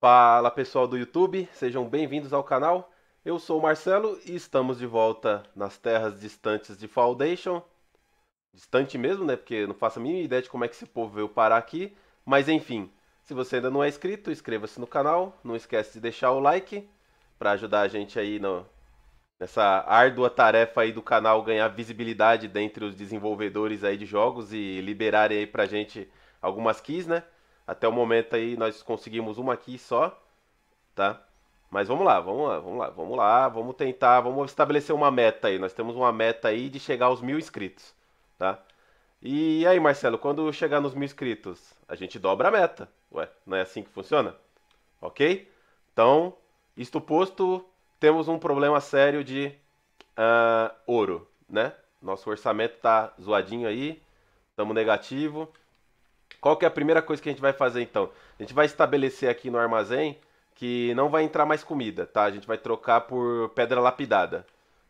Fala pessoal do YouTube, sejam bem-vindos ao canal. Eu sou o Marcelo e estamos de volta nas terras distantes de Foundation. Distante mesmo, né? Porque não faço a mínima ideia de como é que esse povo veio parar aqui. Mas enfim, se você ainda não é inscrito, inscreva-se no canal. Não esquece de deixar o like para ajudar a gente aí no... nessa árdua tarefa aí do canal ganhar visibilidade dentre os desenvolvedores aí de jogos e liberarem aí pra gente algumas keys, né? Até o momento aí nós conseguimos uma aqui só, tá? Mas vamos lá, vamos lá, vamos lá, vamos lá, vamos tentar, vamos estabelecer uma meta aí. Nós temos uma meta aí de chegar aos mil inscritos, tá? E aí, Marcelo, quando chegar nos mil inscritos, a gente dobra a meta. Ué, não é assim que funciona? Ok? Então, isto posto, temos um problema sério de uh, ouro, né? Nosso orçamento tá zoadinho aí, estamos negativo. Qual que é a primeira coisa que a gente vai fazer então? A gente vai estabelecer aqui no armazém que não vai entrar mais comida, tá? A gente vai trocar por pedra lapidada,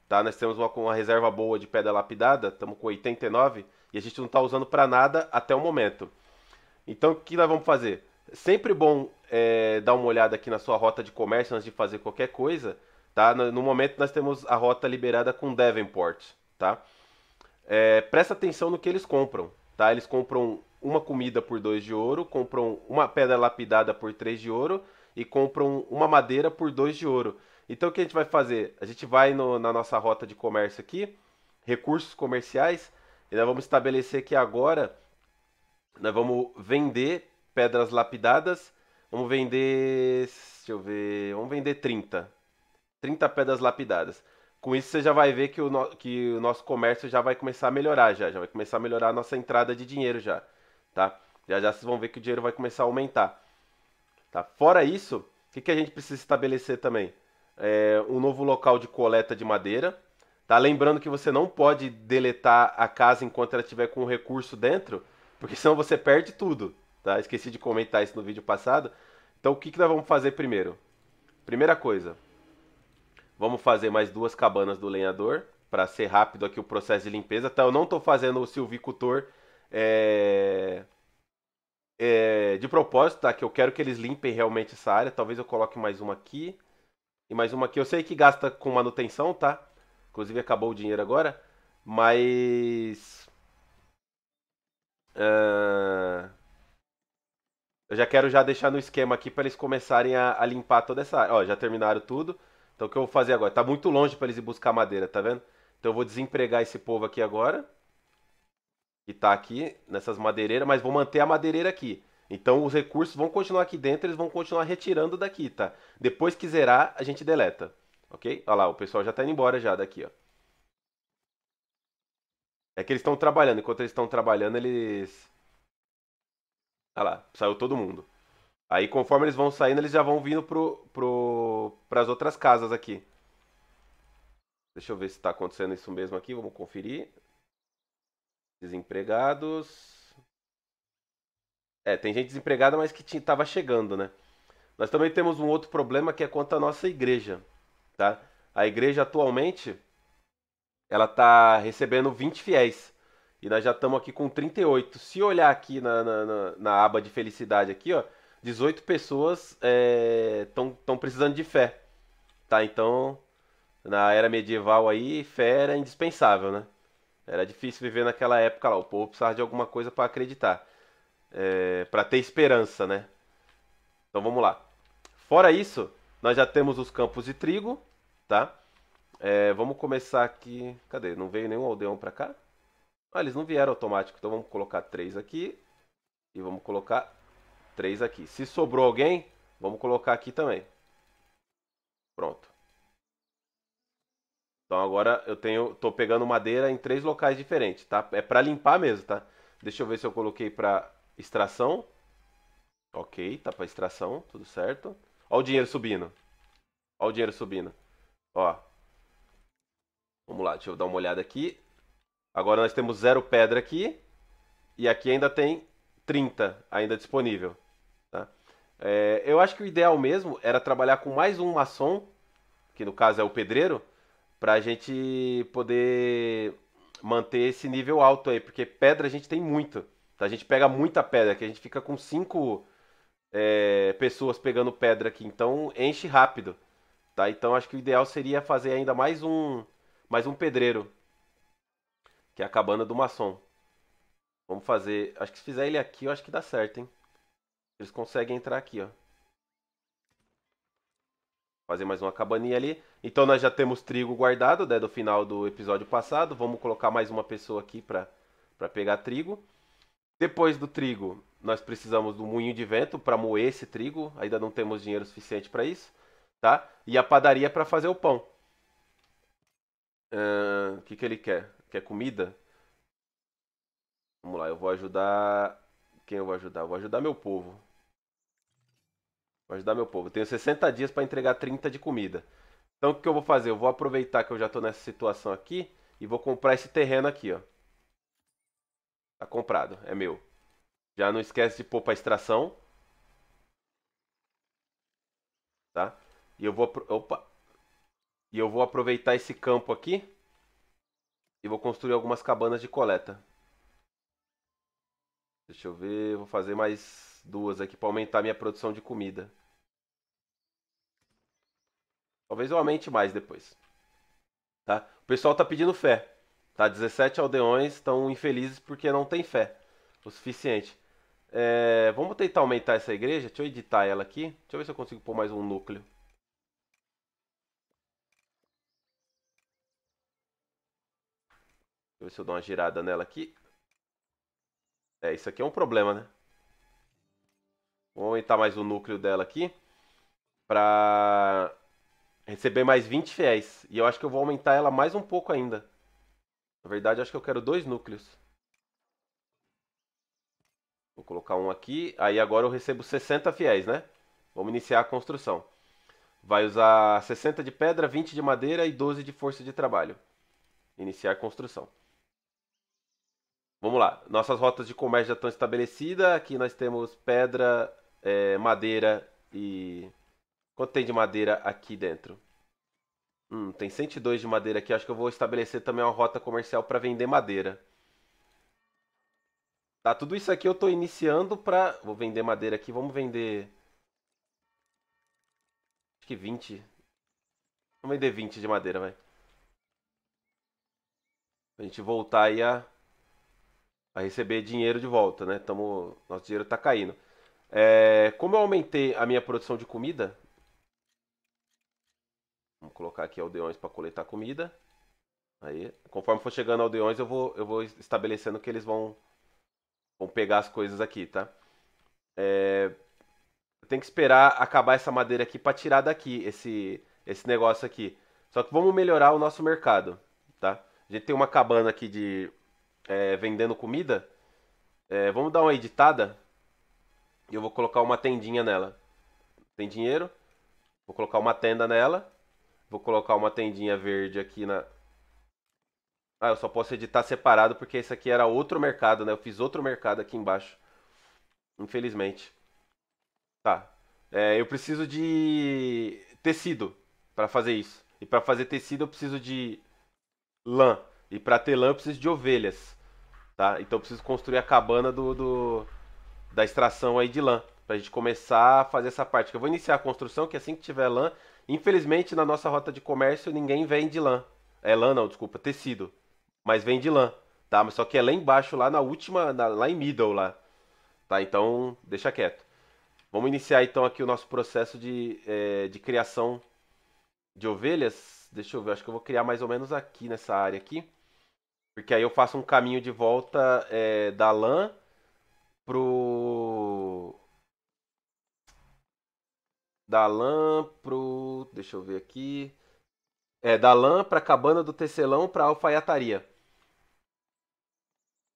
tá? Nós temos uma, uma reserva boa de pedra lapidada, estamos com 89 e a gente não está usando para nada até o momento. Então o que nós vamos fazer? Sempre bom é, dar uma olhada aqui na sua rota de comércio antes de fazer qualquer coisa, tá? No, no momento nós temos a rota liberada com Devonport, tá? É, presta atenção no que eles compram, tá? Eles compram uma comida por dois de ouro, compram uma pedra lapidada por três de ouro e compram uma madeira por dois de ouro. Então o que a gente vai fazer? A gente vai no, na nossa rota de comércio aqui, recursos comerciais, e nós vamos estabelecer que agora nós vamos vender pedras lapidadas, vamos vender, deixa eu ver, vamos vender 30. 30 pedras lapidadas. Com isso você já vai ver que o, no, que o nosso comércio já vai começar a melhorar já, já vai começar a melhorar a nossa entrada de dinheiro já tá? Já já vocês vão ver que o dinheiro vai começar a aumentar, tá? Fora isso, o que, que a gente precisa estabelecer também? É, um novo local de coleta de madeira, tá? Lembrando que você não pode deletar a casa enquanto ela tiver com o recurso dentro, porque senão você perde tudo, tá? Esqueci de comentar isso no vídeo passado. Então o que, que nós vamos fazer primeiro? Primeira coisa, vamos fazer mais duas cabanas do lenhador, para ser rápido aqui o processo de limpeza, tá? Eu não estou fazendo o silvicultor é... É... de propósito, tá? Que eu quero que eles limpem realmente essa área. Talvez eu coloque mais uma aqui. E mais uma aqui. Eu sei que gasta com manutenção, tá? Inclusive acabou o dinheiro agora. Mas. Uh... Eu já quero já deixar no esquema aqui para eles começarem a, a, limpar toda essa área. Ó, já terminaram tudo. Então o que eu vou fazer agora? Tá muito longe para eles ir buscar madeira, tá vendo? Então eu vou desempregar esse povo aqui agora tá aqui nessas madeireiras, mas vou manter a madeireira aqui. Então os recursos vão continuar aqui dentro, eles vão continuar retirando daqui, tá? Depois que zerar, a gente deleta, ok? Olha lá, o pessoal já tá indo embora já daqui, ó. É que eles estão trabalhando, enquanto eles estão trabalhando, eles... Olha lá, saiu todo mundo. Aí conforme eles vão saindo, eles já vão vindo pro, pro, pras outras casas aqui. Deixa eu ver se tá acontecendo isso mesmo aqui, vamos conferir. Desempregados. É, tem gente desempregada, mas que estava chegando, né? Nós também temos um outro problema que é quanto à nossa igreja, tá? A igreja atualmente, ela está recebendo 20 fiéis. E nós já estamos aqui com 38. Se olhar aqui na, na, na, na aba de felicidade aqui, ó, 18 pessoas estão é, precisando de fé. Tá, então, na era medieval aí, fé era indispensável, né? Era difícil viver naquela época lá. O povo precisava de alguma coisa para acreditar. É, para ter esperança, né? Então vamos lá. Fora isso, nós já temos os campos de trigo, tá? É, vamos começar aqui. Cadê? Não veio nenhum aldeão para cá? Ah, eles não vieram automático. Então vamos colocar três aqui. E vamos colocar três aqui. Se sobrou alguém, vamos colocar aqui também. Pronto. Então agora eu tenho, tô pegando madeira em três locais diferentes, tá? É para limpar mesmo, tá? Deixa eu ver se eu coloquei para extração. Ok, tá para extração, tudo certo. Ó o dinheiro subindo. Ó o dinheiro subindo. Ó. Vamos lá, deixa eu dar uma olhada aqui. Agora nós temos zero pedra aqui. E aqui ainda tem 30 ainda disponível. Tá? É, eu acho que o ideal mesmo era trabalhar com mais um maçom, que no caso é o pedreiro, para a gente poder manter esse nível alto aí, porque pedra a gente tem muito. Então, a gente pega muita pedra, que a gente fica com cinco é, pessoas pegando pedra aqui, então enche rápido. Tá? Então acho que o ideal seria fazer ainda mais um mais um pedreiro, que é a cabana do maçom. Vamos fazer, acho que se fizer ele aqui, eu acho que dá certo, hein? Eles conseguem entrar aqui, ó fazer mais uma cabaninha ali. Então nós já temos trigo guardado, né, do final do episódio passado. Vamos colocar mais uma pessoa aqui para pegar trigo. Depois do trigo, nós precisamos do moinho de vento para moer esse trigo. Ainda não temos dinheiro suficiente para isso, tá? E a padaria para fazer o pão. O uh, que, que ele quer? Quer comida? Vamos lá, eu vou ajudar... Quem eu vou ajudar? Eu vou ajudar meu povo. Vou ajudar meu povo. Eu tenho 60 dias para entregar 30 de comida. Então o que eu vou fazer? Eu vou aproveitar que eu já estou nessa situação aqui e vou comprar esse terreno aqui, ó. Tá comprado, é meu. Já não esquece de pôr para extração. Tá? E eu vou opa. E eu vou aproveitar esse campo aqui e vou construir algumas cabanas de coleta. Deixa eu ver, vou fazer mais duas aqui para aumentar minha produção de comida. Talvez eu aumente mais depois. Tá? O pessoal tá pedindo fé. Tá? 17 aldeões estão infelizes porque não tem fé o suficiente. É, vamos tentar aumentar essa igreja. Deixa eu editar ela aqui. Deixa eu ver se eu consigo pôr mais um núcleo. Deixa eu ver se eu dou uma girada nela aqui. É, isso aqui é um problema, né? Vou aumentar mais o núcleo dela aqui. Pra receber mais 20 fiéis. E eu acho que eu vou aumentar ela mais um pouco ainda. Na verdade, acho que eu quero dois núcleos. Vou colocar um aqui. Aí agora eu recebo 60 fiéis, né? Vamos iniciar a construção. Vai usar 60 de pedra, 20 de madeira e 12 de força de trabalho. Iniciar a construção. Vamos lá. Nossas rotas de comércio já estão estabelecidas. Aqui nós temos pedra, é, madeira e Quanto tem de madeira aqui dentro? Hum, tem 102 de madeira aqui. Acho que eu vou estabelecer também uma rota comercial para vender madeira. Tá, tudo isso aqui eu estou iniciando para... Vou vender madeira aqui. Vamos vender... Acho que 20. Vamos vender 20 de madeira, vai. A gente voltar aí a... a receber dinheiro de volta, né? Tamo... Nosso dinheiro está caindo. É... Como eu aumentei a minha produção de comida, Vamos colocar aqui aldeões para coletar comida. Aí, conforme for chegando aldeões, eu vou, eu vou estabelecendo que eles vão, vão pegar as coisas aqui, tá? É, eu tenho que esperar acabar essa madeira aqui para tirar daqui esse, esse negócio aqui. Só que vamos melhorar o nosso mercado, tá? A gente tem uma cabana aqui de é, vendendo comida. É, vamos dar uma editada. E eu vou colocar uma tendinha nela. Tem dinheiro? Vou colocar uma tenda nela. Vou colocar uma tendinha verde aqui na... Ah, eu só posso editar separado porque esse aqui era outro mercado, né? Eu fiz outro mercado aqui embaixo. Infelizmente. Tá. É, eu preciso de tecido para fazer isso. E para fazer tecido eu preciso de lã. E para ter lã eu preciso de ovelhas. Tá? Então eu preciso construir a cabana do, do da extração aí de lã. Pra gente começar a fazer essa parte. Eu vou iniciar a construção, que assim que tiver lã, Infelizmente, na nossa rota de comércio, ninguém vende lã. É lã, não, desculpa, tecido. Mas vende lã, tá? Mas só que é lá embaixo, lá na última, na, lá em middle lá. Tá, então deixa quieto. Vamos iniciar então aqui o nosso processo de, é, de criação de ovelhas. Deixa eu ver, acho que eu vou criar mais ou menos aqui nessa área aqui. Porque aí eu faço um caminho de volta é, da lã pro da lã pro. Deixa eu ver aqui. É, da lã pra cabana do tecelão pra alfaiataria.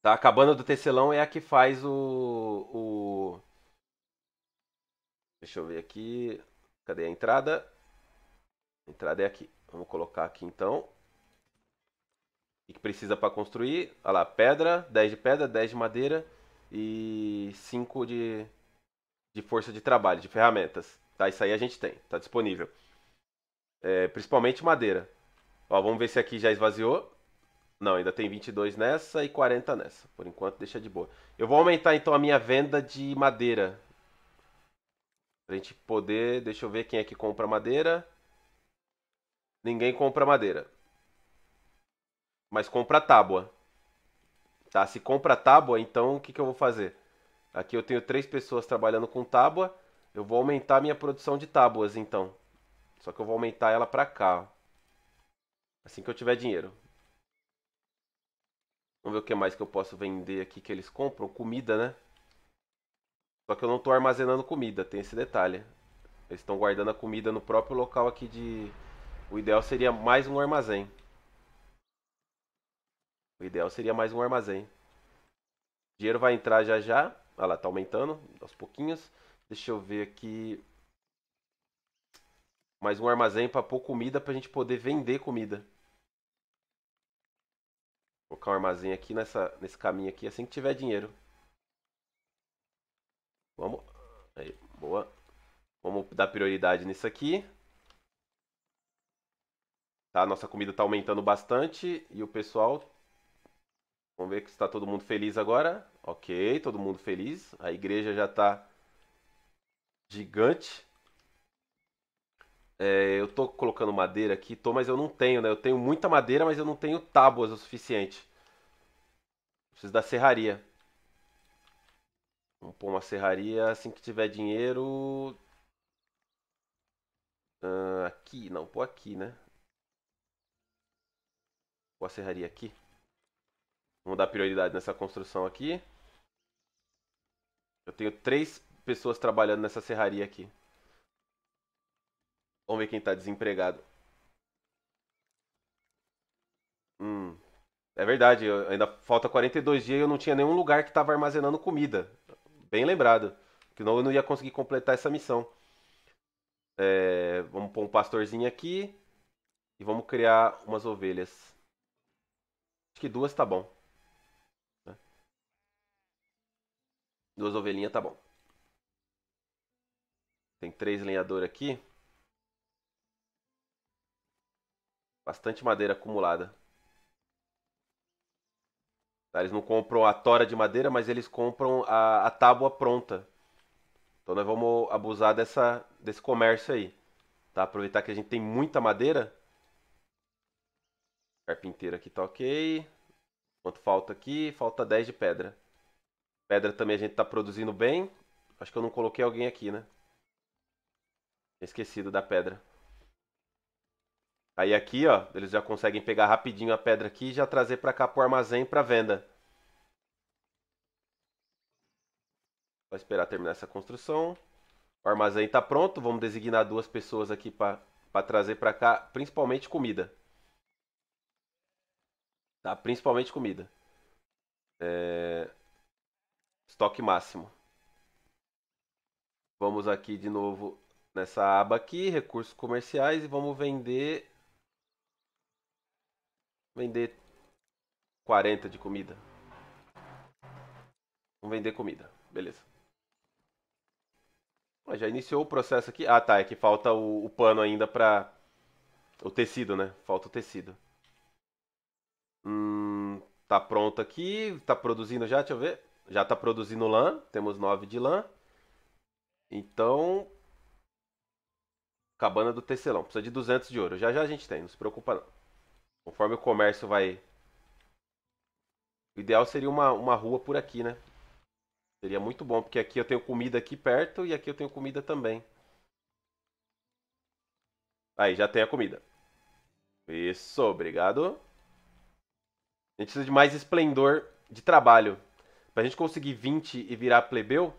Tá? A cabana do tecelão é a que faz o. o... Deixa eu ver aqui. Cadê a entrada? A entrada é aqui. Vamos colocar aqui então. O que precisa para construir? Olha lá, pedra, 10 de pedra, 10 de madeira e 5 de, de força de trabalho, de ferramentas. Tá? Isso aí a gente tem, tá disponível. É, principalmente madeira. Ó, vamos ver se aqui já esvaziou. Não, ainda tem 22 nessa e 40 nessa. Por enquanto deixa de boa. Eu vou aumentar então a minha venda de madeira. Pra gente poder... Deixa eu ver quem é que compra madeira. Ninguém compra madeira. Mas compra tábua. Tá, se compra tábua, então o que, que eu vou fazer? Aqui eu tenho três pessoas trabalhando com tábua. Eu vou aumentar minha produção de tábuas, então. Só que eu vou aumentar ela pra cá. Assim que eu tiver dinheiro. Vamos ver o que mais que eu posso vender aqui que eles compram. Comida, né? Só que eu não estou armazenando comida, tem esse detalhe. Eles estão guardando a comida no próprio local aqui de... O ideal seria mais um armazém. O ideal seria mais um armazém. O dinheiro vai entrar já já. Olha lá, tá aumentando aos pouquinhos. Deixa eu ver aqui. Mais um armazém para pôr comida para a gente poder vender comida. Vou colocar um armazém aqui nessa, nesse caminho aqui assim que tiver dinheiro. Vamos. Aí, boa. Vamos dar prioridade nisso aqui. Tá, nossa comida tá aumentando bastante e o pessoal... Vamos ver se está todo mundo feliz agora. Ok, todo mundo feliz. A igreja já tá gigante. É, eu tô colocando madeira aqui, tô, mas eu não tenho, né? Eu tenho muita madeira, mas eu não tenho tábuas o suficiente. Preciso da serraria. Vamos pôr uma serraria assim que tiver dinheiro. Ah, aqui, não, pôr aqui, né? Pôr a serraria aqui. Vamos dar prioridade nessa construção aqui. Eu tenho três pessoas trabalhando nessa serraria aqui. Vamos ver quem tá desempregado. Hum. É verdade, eu, ainda falta 42 dias e eu não tinha nenhum lugar que estava armazenando comida. Bem lembrado. Que não eu não ia conseguir completar essa missão. É, vamos pôr um pastorzinho aqui. E vamos criar umas ovelhas. Acho que duas tá bom. Né? Duas ovelhinhas tá bom. Tem três lenhadores aqui. Bastante madeira acumulada. Tá, eles não compram a tora de madeira, mas eles compram a, a tábua pronta. Então nós vamos abusar dessa, desse comércio aí. Tá? Aproveitar que a gente tem muita madeira. Carpinteiro aqui tá ok. Quanto falta aqui? Falta 10 de pedra. Pedra também a gente tá produzindo bem. Acho que eu não coloquei alguém aqui, né? esquecido da pedra. Aí aqui, ó, eles já conseguem pegar rapidinho a pedra aqui e já trazer para cá pro armazém para venda. Vou esperar terminar essa construção. O armazém está pronto, vamos designar duas pessoas aqui para trazer para cá, principalmente comida. Tá? Principalmente comida. É... Estoque máximo. Vamos aqui de novo nessa aba aqui, recursos comerciais, e vamos vender. Vender 40 de comida. Vamos vender comida, beleza. Ah, já iniciou o processo aqui. Ah, tá, é que falta o, o pano ainda pra. O tecido, né? Falta o tecido. Hum, tá pronto aqui. Tá produzindo já, deixa eu ver. Já tá produzindo lã. Temos 9 de lã. Então, cabana do tecelão. Precisa de 200 de ouro. Já já a gente tem, não se preocupa não. Conforme o comércio vai... O ideal seria uma, uma rua por aqui, né? Seria muito bom, porque aqui eu tenho comida aqui perto e aqui eu tenho comida também. Aí, já tem a comida. Isso, obrigado. A gente precisa de mais esplendor de trabalho. Pra gente conseguir 20 e virar plebeu,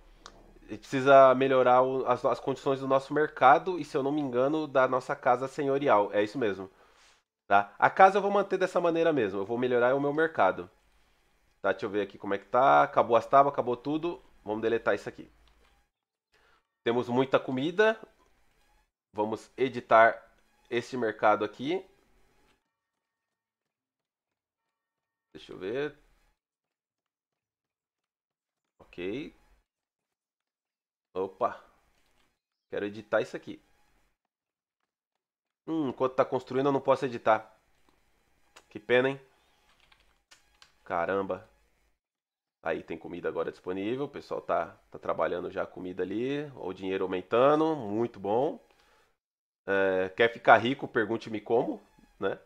precisa melhorar o, as, as condições do nosso mercado e, se eu não me engano, da nossa casa senhorial. É isso mesmo. Tá? A casa eu vou manter dessa maneira mesmo. Eu vou melhorar o meu mercado. Tá, deixa eu ver aqui como é que tá. Acabou as tábuas, acabou tudo. Vamos deletar isso aqui. Temos muita comida. Vamos editar esse mercado aqui. Deixa eu ver. Ok. Opa. Quero editar isso aqui. Hum, enquanto tá construindo eu não posso editar. Que pena, hein? Caramba. Tá aí tem comida agora disponível, o pessoal tá, tá trabalhando já a comida ali, o dinheiro aumentando, muito bom. É, quer ficar rico? Pergunte-me como, né?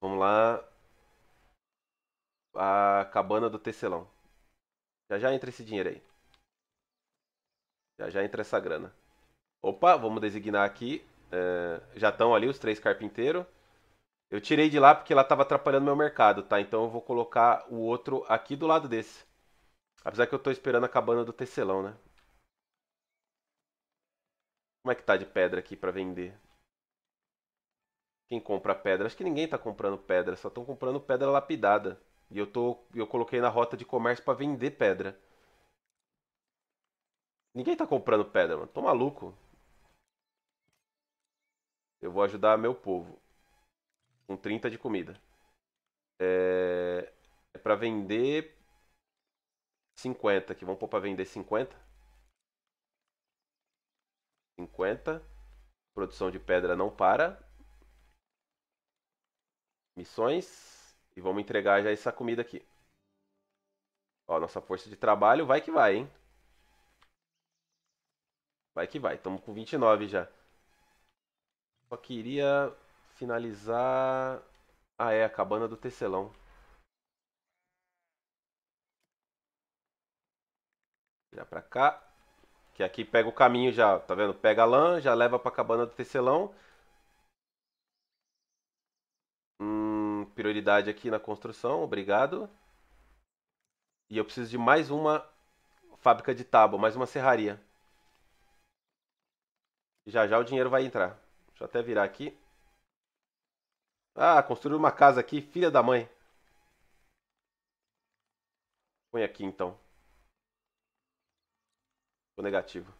Vamos lá. A cabana do tecelão. Já já entra esse dinheiro aí. Já já entra essa grana. Opa, vamos designar aqui. Uh, já estão ali os três carpinteiros. Eu tirei de lá porque ela estava atrapalhando meu mercado, tá? Então eu vou colocar o outro aqui do lado desse. Apesar que eu estou esperando a cabana do tecelão, né? Como é que tá de pedra aqui para vender? Quem compra pedra? Acho que ninguém está comprando pedra, só estão comprando pedra lapidada. E eu, tô, eu coloquei na rota de comércio para vender pedra. Ninguém tá comprando pedra, mano. Tô maluco. Eu vou ajudar meu povo. Com 30 de comida. É, é pra vender 50, que vamos pôr pra vender 50. 50. Produção de pedra não para. Missões. E vamos entregar já essa comida aqui. Ó, nossa força de trabalho vai que vai, hein? Vai que vai, estamos com 29 já. Só queria finalizar... Ah é, a cabana do tecelão. Já pra cá. Que aqui pega o caminho já, tá vendo? Pega a lã, já leva pra cabana do tecelão. Hum, prioridade aqui na construção, obrigado. E eu preciso de mais uma fábrica de tábua, mais uma serraria já já o dinheiro vai entrar. Deixa eu até virar aqui. Ah, construiu uma casa aqui, filha da mãe. Põe aqui então. O negativo.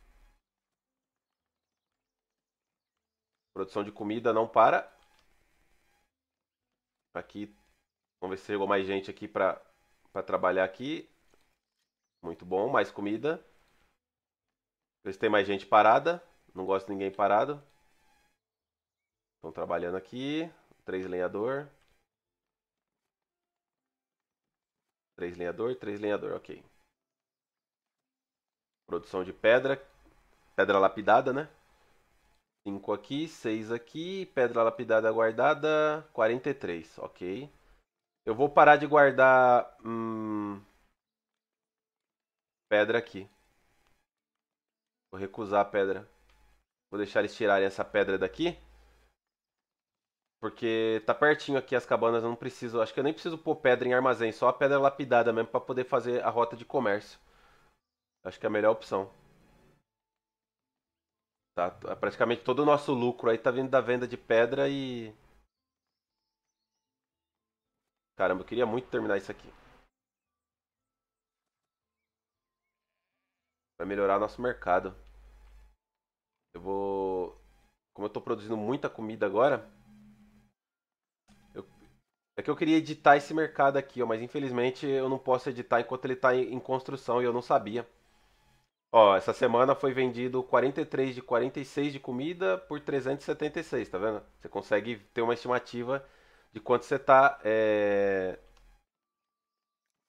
Produção de comida não para. Aqui, vamos ver se chegou mais gente aqui para pra trabalhar aqui. Muito bom, mais comida. Ver se tem mais gente parada. Não gosto de ninguém parado. Estão trabalhando aqui. Três lenhador. Três lenhador, três lenhador, ok. Produção de pedra. Pedra lapidada, né? 5 aqui, 6 aqui, pedra lapidada guardada, 43, ok. Eu vou parar de guardar hum, pedra aqui. Vou recusar a pedra. Vou deixar eles tirarem essa pedra daqui. Porque tá pertinho aqui as cabanas, eu não preciso... Acho que eu nem preciso pôr pedra em armazém, só a pedra lapidada mesmo pra poder fazer a rota de comércio. Acho que é a melhor opção. Tá, é praticamente todo o nosso lucro aí tá vindo da venda de pedra e... Caramba, eu queria muito terminar isso aqui. Pra melhorar nosso mercado. Eu vou. Como eu tô produzindo muita comida agora. Eu... É que eu queria editar esse mercado aqui, ó, mas infelizmente eu não posso editar enquanto ele tá em construção e eu não sabia. Ó, essa semana foi vendido 43 de 46 de comida por 376, tá vendo? Você consegue ter uma estimativa de quanto você tá é...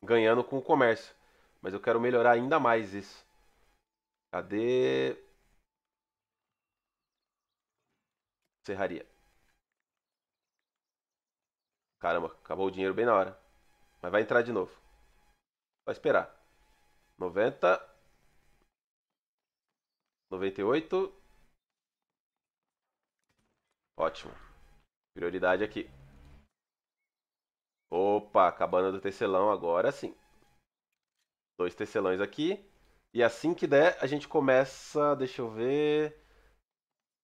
ganhando com o comércio. Mas eu quero melhorar ainda mais isso. Cadê? Serraria. Caramba, acabou o dinheiro bem na hora. Mas vai entrar de novo. Vai esperar. 90. 98. Ótimo. Prioridade aqui. Opa, cabana do tecelão agora sim. Dois tecelões aqui. E assim que der, a gente começa. Deixa eu ver.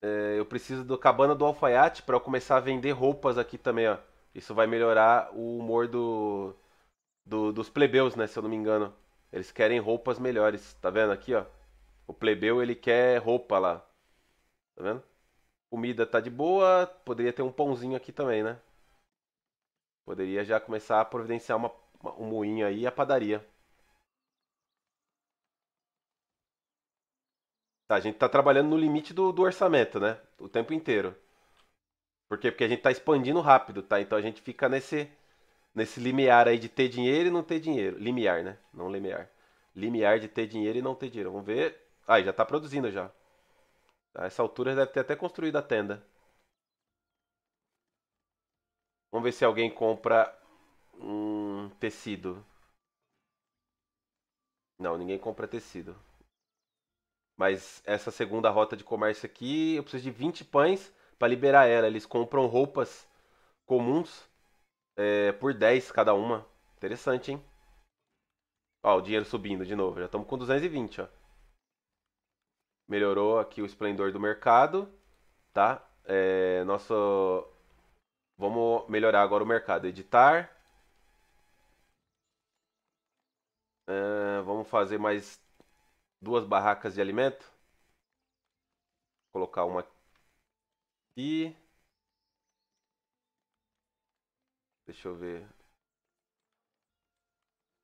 É, eu preciso do Cabana do Alfaiate para eu começar a vender roupas aqui também, ó. Isso vai melhorar o humor do, do, dos plebeus, né? Se eu não me engano. Eles querem roupas melhores. Tá vendo aqui, ó? O plebeu, ele quer roupa lá. Tá vendo? Comida tá de boa. Poderia ter um pãozinho aqui também, né? Poderia já começar a providenciar uma, uma um moinho aí e a padaria. Tá, a gente está trabalhando no limite do, do, orçamento, né? O tempo inteiro. Por quê? Porque a gente está expandindo rápido, tá? Então a gente fica nesse, nesse limiar aí de ter dinheiro e não ter dinheiro. Limiar, né? Não limiar. Limiar de ter dinheiro e não ter dinheiro. Vamos ver. Aí, ah, já está produzindo já. A essa altura deve ter até construído a tenda. Vamos ver se alguém compra um tecido. Não, ninguém compra tecido. Mas essa segunda rota de comércio aqui, eu preciso de 20 pães para liberar ela. Eles compram roupas comuns é, por 10 cada uma. Interessante, hein? Ó, o dinheiro subindo de novo. Já estamos com 220, ó. Melhorou aqui o esplendor do mercado, tá? É, nosso... Vamos melhorar agora o mercado. Editar. É, vamos fazer mais duas barracas de alimento. Vou colocar uma aqui. Deixa eu ver.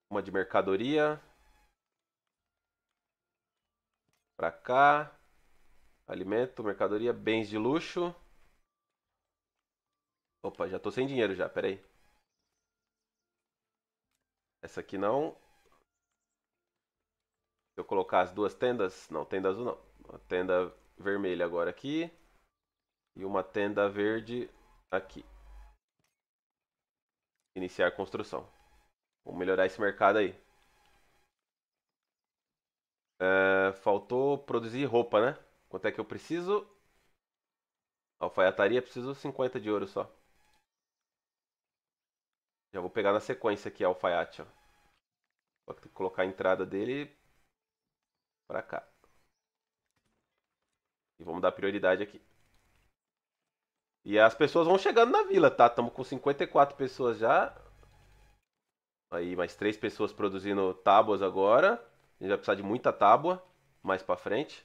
Uma de mercadoria. Pra cá. Alimento, mercadoria, bens de luxo. Opa, já tô sem dinheiro já, peraí. Essa aqui não eu colocar as duas tendas, não, tenda azul não, uma tenda vermelha agora aqui e uma tenda verde aqui. Iniciar construção. Vou melhorar esse mercado aí. É, faltou produzir roupa, né? Quanto é que eu preciso? Alfaiataria, preciso 50 de ouro só. Já vou pegar na sequência aqui a alfaiate, ó. Vou colocar a entrada dele para cá. E vamos dar prioridade aqui. E as pessoas vão chegando na vila, tá? Estamos com 54 pessoas já. Aí mais três pessoas produzindo tábuas agora. A gente vai precisar de muita tábua mais para frente.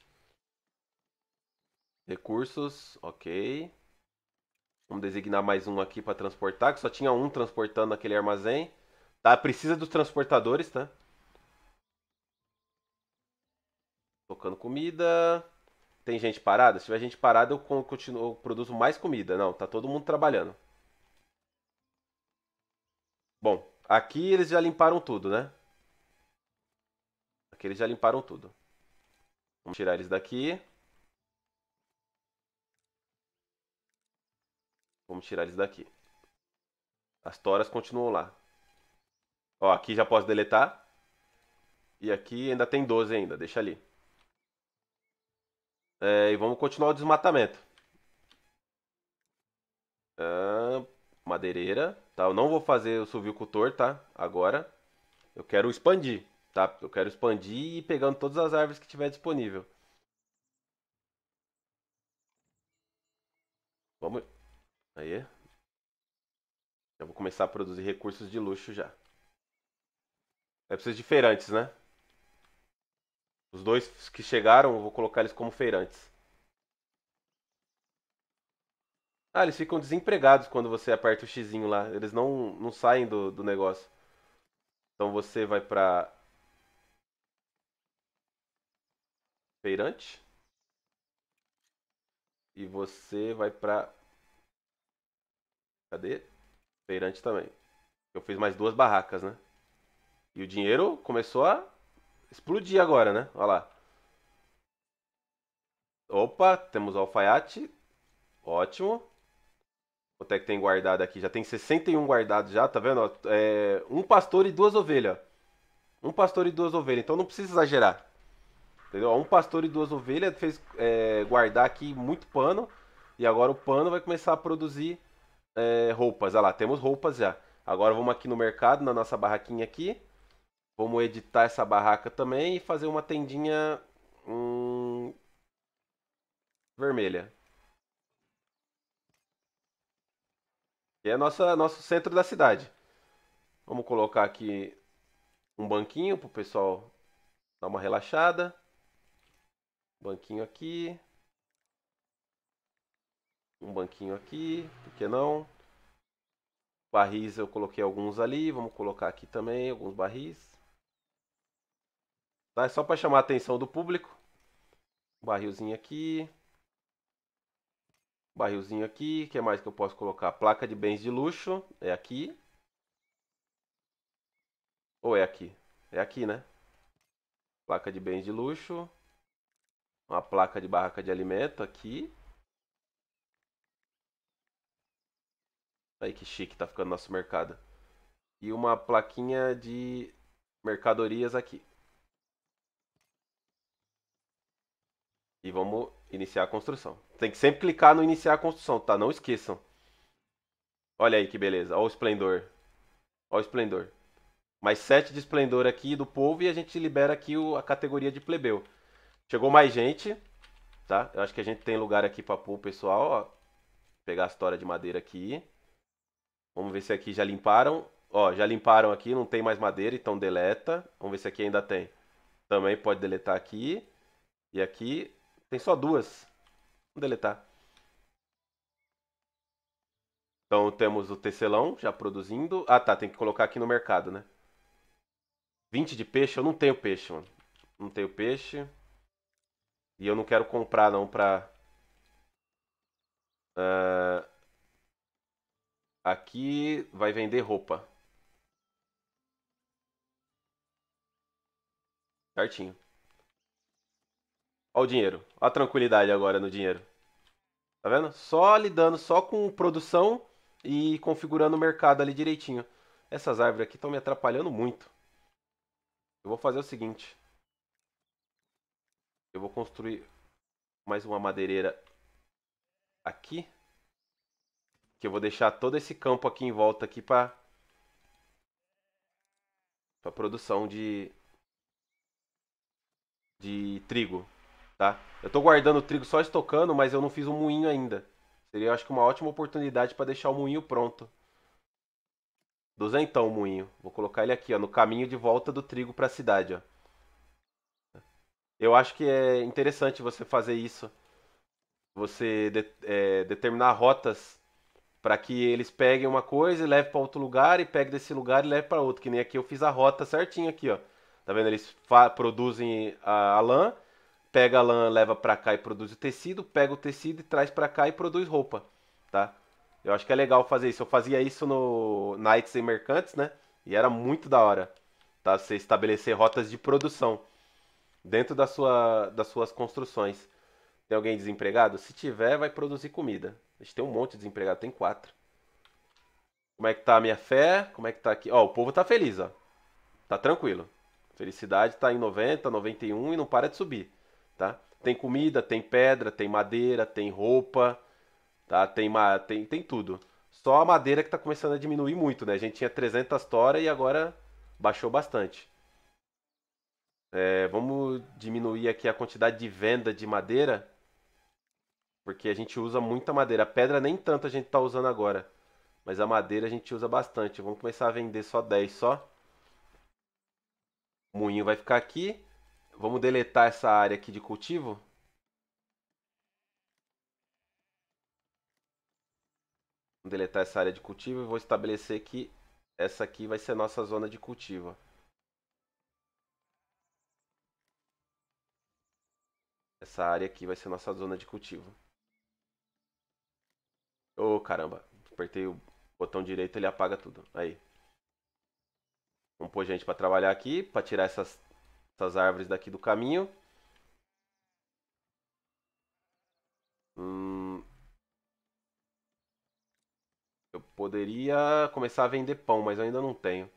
Recursos, ok. Vamos designar mais um aqui para transportar, que só tinha um transportando naquele armazém. Tá, precisa dos transportadores, tá? colocando comida. Tem gente parada? Se tiver gente parada, eu continuo, eu produzo mais comida. Não, tá todo mundo trabalhando. Bom, aqui eles já limparam tudo, né? Aqui eles já limparam tudo. Vamos tirar eles daqui. Vamos tirar eles daqui. As toras continuam lá. Ó, aqui já posso deletar. E aqui ainda tem 12 ainda, deixa ali. É, e vamos continuar o desmatamento. Ah, madeireira, tá? Eu não vou fazer o silvicultor, tá? Agora. Eu quero expandir, tá? Eu quero expandir e ir pegando todas as árvores que tiver disponível. Vamos. Aí. já vou começar a produzir recursos de luxo já. É preciso diferentes, né? Os dois que chegaram, eu vou colocar eles como feirantes. Ah, eles ficam desempregados quando você aperta o xizinho lá. Eles não, não saem do, do negócio. Então você vai pra... Feirante. E você vai pra... Cadê? Feirante também. Eu fiz mais duas barracas, né? E o dinheiro começou a Explodir agora, né? Olha lá. Opa, temos o alfaiate. Ótimo. Quanto é que tem guardado aqui? Já tem 61 guardados já, tá vendo? É, um pastor e duas ovelhas. Um pastor e duas ovelhas, então não precisa exagerar. Entendeu? Um pastor e duas ovelhas fez é, guardar aqui muito pano. E agora o pano vai começar a produzir é, roupas. Olha lá, temos roupas já. Agora vamos aqui no mercado, na nossa barraquinha aqui. Vamos editar essa barraca também e fazer uma tendinha hum, vermelha. Que é nossa, nosso centro da cidade. Vamos colocar aqui um banquinho para o pessoal dar uma relaxada. Banquinho aqui. Um banquinho aqui, por que não? Barris eu coloquei alguns ali, vamos colocar aqui também alguns barris. Tá? É só para chamar a atenção do público. Barrilzinho aqui. Barrilzinho aqui. O que mais que eu posso colocar? Placa de bens de luxo. É aqui. Ou é aqui? É aqui, né? Placa de bens de luxo. Uma placa de barraca de alimento aqui. Aí que chique tá ficando nosso mercado. E uma plaquinha de mercadorias aqui. E vamos iniciar a construção. Tem que sempre clicar no iniciar a construção, tá? Não esqueçam. Olha aí que beleza. Olha o esplendor. Olha o esplendor. Mais sete de esplendor aqui do povo e a gente libera aqui o, a categoria de plebeu. Chegou mais gente, tá? Eu acho que a gente tem lugar aqui pra pôr o pessoal, ó. pegar a história de madeira aqui. Vamos ver se aqui já limparam. Ó, já limparam aqui, não tem mais madeira, então deleta. Vamos ver se aqui ainda tem. Também pode deletar aqui. E aqui, tem só duas. Vamos deletar. Então temos o tecelão já produzindo. Ah tá, tem que colocar aqui no mercado, né? 20 de peixe, eu não tenho peixe, mano. Não tenho peixe. E eu não quero comprar não pra... Uh... Aqui vai vender roupa. Certinho. Olha o dinheiro. Olha a tranquilidade agora no dinheiro. Tá vendo? Só lidando só com produção e configurando o mercado ali direitinho. Essas árvores aqui estão me atrapalhando muito. Eu vou fazer o seguinte. Eu vou construir mais uma madeireira aqui. Que eu vou deixar todo esse campo aqui em volta aqui para para produção de de trigo tá? Eu tô guardando o trigo só estocando, mas eu não fiz o um moinho ainda. Seria, acho que, uma ótima oportunidade para deixar o moinho pronto. Duzentão o moinho. Vou colocar ele aqui, ó, no caminho de volta do trigo para a cidade, ó. Eu acho que é interessante você fazer isso. Você de, é, determinar rotas para que eles peguem uma coisa e levem para outro lugar e peguem desse lugar e levem para outro. Que nem aqui eu fiz a rota certinha aqui, ó. Tá vendo? Eles produzem a, a lã pega a lã, leva para cá e produz o tecido, pega o tecido e traz para cá e produz roupa, tá? Eu acho que é legal fazer isso. Eu fazia isso no Knights e Mercantes, né? E era muito da hora, tá? Você estabelecer rotas de produção dentro da sua, das suas construções. Tem alguém desempregado? Se tiver, vai produzir comida. A gente tem um monte de desempregado, tem quatro. Como é que tá a minha fé? Como é que tá aqui? Ó, o povo tá feliz, ó. Tá tranquilo. Felicidade tá em 90, 91 e não para de subir tá? Tem comida, tem pedra, tem madeira, tem roupa, tá? Tem, ma tem, tem tudo. Só a madeira que está começando a diminuir muito, né? A gente tinha 300 toras e agora baixou bastante. É, vamos diminuir aqui a quantidade de venda de madeira, porque a gente usa muita madeira. A pedra nem tanto a gente está usando agora, mas a madeira a gente usa bastante. Vamos começar a vender só 10 só. O moinho vai ficar aqui. Vamos deletar essa área aqui de cultivo. Vamos deletar essa área de cultivo e vou estabelecer que essa aqui vai ser nossa zona de cultivo. Essa área aqui vai ser nossa zona de cultivo. Ô oh, caramba, apertei o botão direito ele apaga tudo. Aí. Vamos pôr gente para trabalhar aqui, para tirar essas essas árvores daqui do caminho. Hum, eu poderia começar a vender pão, mas eu ainda não tenho.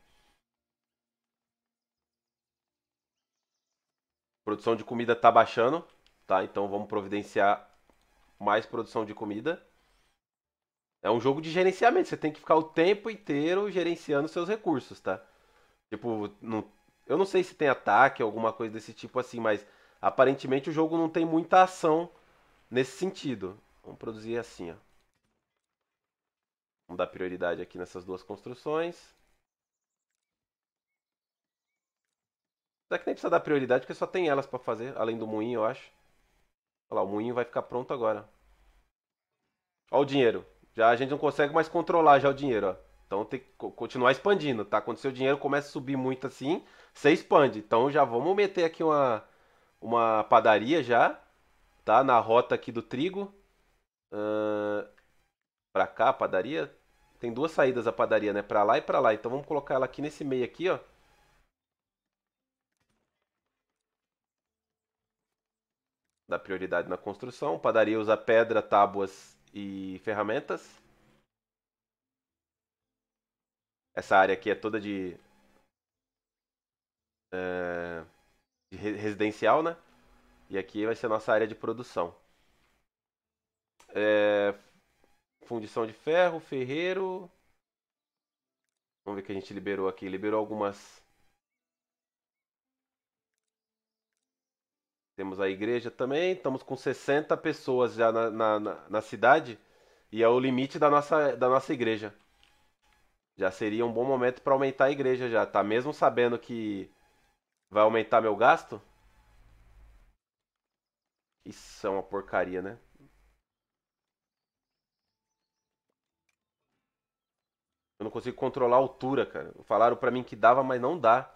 Produção de comida tá baixando, tá? Então vamos providenciar mais produção de comida. É um jogo de gerenciamento, você tem que ficar o tempo inteiro gerenciando seus recursos, tá? Tipo, não eu não sei se tem ataque, alguma coisa desse tipo assim, mas aparentemente o jogo não tem muita ação nesse sentido. Vamos produzir assim, ó. Vamos dar prioridade aqui nessas duas construções. Será que nem precisa dar prioridade, porque só tem elas para fazer, além do moinho, eu acho. Olha lá, o moinho vai ficar pronto agora. Olha o dinheiro. Já a gente não consegue mais controlar já o dinheiro, ó. Então tem que continuar expandindo, tá? Quando seu dinheiro começa a subir muito assim, você expande. Então já vamos meter aqui uma, uma padaria já, tá? Na rota aqui do trigo. Uh, pra cá, padaria. Tem duas saídas a padaria, né? Pra lá e pra lá. Então vamos colocar ela aqui nesse meio aqui, ó. Dá prioridade na construção. Padaria usa pedra, tábuas e ferramentas. Essa área aqui é toda de. É, de residencial, né? E aqui vai ser a nossa área de produção. É, fundição de ferro, ferreiro. Vamos ver o que a gente liberou aqui. Liberou algumas. Temos a igreja também. Estamos com 60 pessoas já na, na, na cidade. E é o limite da nossa, da nossa igreja já seria um bom momento para aumentar a igreja já, tá? Mesmo sabendo que vai aumentar meu gasto. Isso é uma porcaria, né? Eu não consigo controlar a altura, cara. Falaram para mim que dava, mas não dá.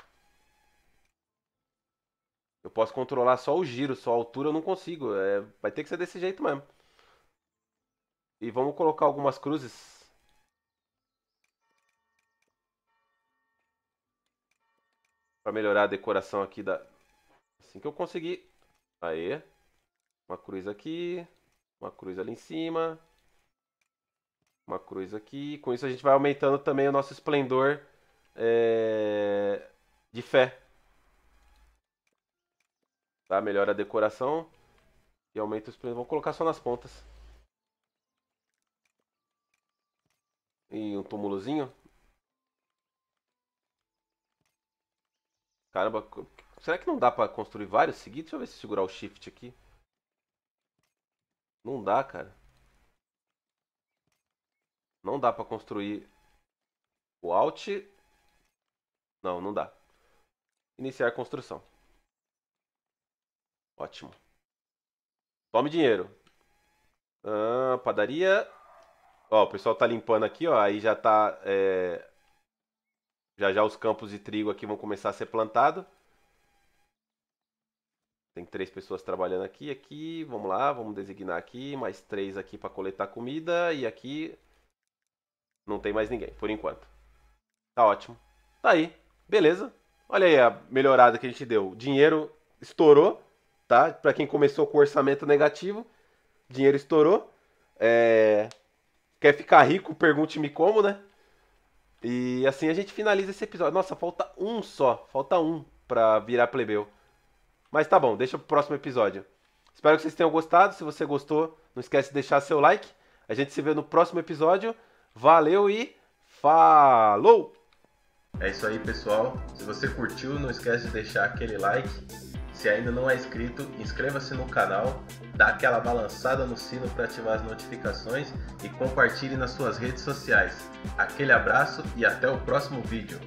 Eu posso controlar só o giro, só a altura eu não consigo. É, vai ter que ser desse jeito mesmo. E vamos colocar algumas cruzes Pra melhorar a decoração aqui da... Assim que eu conseguir. Aê. Uma cruz aqui. Uma cruz ali em cima. Uma cruz aqui. Com isso a gente vai aumentando também o nosso esplendor é... de fé. Tá? Melhora a decoração. E aumenta o esplendor. Vamos colocar só nas pontas. E um túmulozinho. Caramba, será que não dá pra construir vários seguidos? Deixa eu ver se segurar o shift aqui. Não dá, cara. Não dá pra construir o alt. Não, não dá. Iniciar a construção. Ótimo. Tome dinheiro. Ah, padaria. Ó, o pessoal tá limpando aqui, ó. Aí já tá é, já já os campos de trigo aqui vão começar a ser plantados. Tem três pessoas trabalhando aqui, aqui, vamos lá, vamos designar aqui, mais três aqui para coletar comida e aqui não tem mais ninguém, por enquanto. Tá ótimo. Tá aí, beleza. Olha aí a melhorada que a gente deu. Dinheiro estourou, tá? Para quem começou com orçamento negativo, dinheiro estourou. É... Quer ficar rico? Pergunte-me como, né? E assim a gente finaliza esse episódio. Nossa, falta um só. Falta um pra virar plebeu. Mas tá bom, deixa pro próximo episódio. Espero que vocês tenham gostado. Se você gostou, não esquece de deixar seu like. A gente se vê no próximo episódio. Valeu e falou! É isso aí, pessoal. Se você curtiu, não esquece de deixar aquele like se ainda não é inscrito, inscreva-se no canal, dá aquela balançada no sino para ativar as notificações e compartilhe nas suas redes sociais. Aquele abraço e até o próximo vídeo.